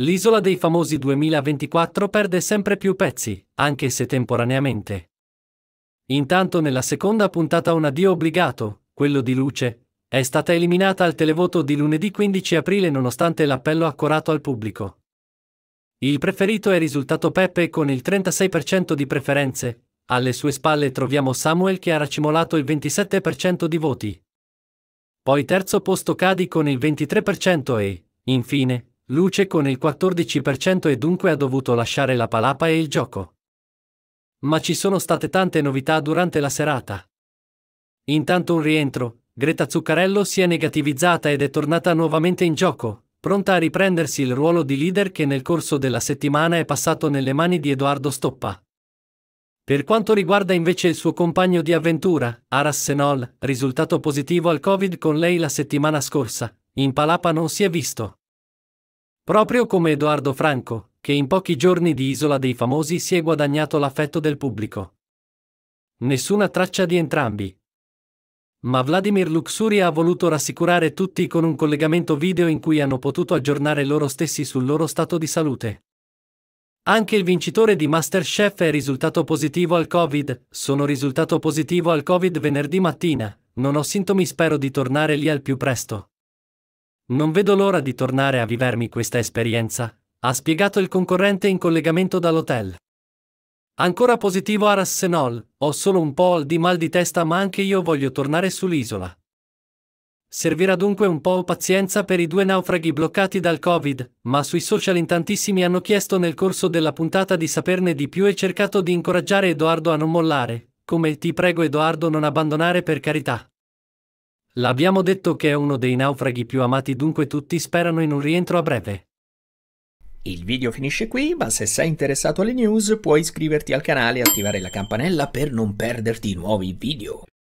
L'isola dei famosi 2024 perde sempre più pezzi, anche se temporaneamente. Intanto nella seconda puntata Un addio obbligato, quello di Luce, è stata eliminata al televoto di lunedì 15 aprile nonostante l'appello accorato al pubblico. Il preferito è risultato Peppe con il 36% di preferenze, alle sue spalle troviamo Samuel che ha racimolato il 27% di voti. Poi terzo posto Cadi con il 23% e, infine, Luce con il 14% e dunque ha dovuto lasciare la palapa e il gioco. Ma ci sono state tante novità durante la serata. Intanto un rientro, Greta Zuccarello si è negativizzata ed è tornata nuovamente in gioco, pronta a riprendersi il ruolo di leader che nel corso della settimana è passato nelle mani di Edoardo Stoppa. Per quanto riguarda invece il suo compagno di avventura, Aras Senol, risultato positivo al Covid con lei la settimana scorsa, in Palapa non si è visto. Proprio come Edoardo Franco, che in pochi giorni di Isola dei Famosi si è guadagnato l'affetto del pubblico. Nessuna traccia di entrambi. Ma Vladimir Luxuri ha voluto rassicurare tutti con un collegamento video in cui hanno potuto aggiornare loro stessi sul loro stato di salute. Anche il vincitore di Masterchef è risultato positivo al Covid. Sono risultato positivo al Covid venerdì mattina. Non ho sintomi, spero di tornare lì al più presto. Non vedo l'ora di tornare a vivermi questa esperienza, ha spiegato il concorrente in collegamento dall'hotel. Ancora positivo a Rassenol, ho solo un po' di mal di testa ma anche io voglio tornare sull'isola. Servirà dunque un po' pazienza per i due naufraghi bloccati dal Covid, ma sui social in tantissimi hanno chiesto nel corso della puntata di saperne di più e cercato di incoraggiare Edoardo a non mollare, come ti prego Edoardo non abbandonare per carità. L'abbiamo detto che è uno dei naufraghi più amati dunque tutti sperano in un rientro a breve. Il video finisce qui, ma se sei interessato alle news puoi iscriverti al canale e attivare la campanella per non perderti nuovi video.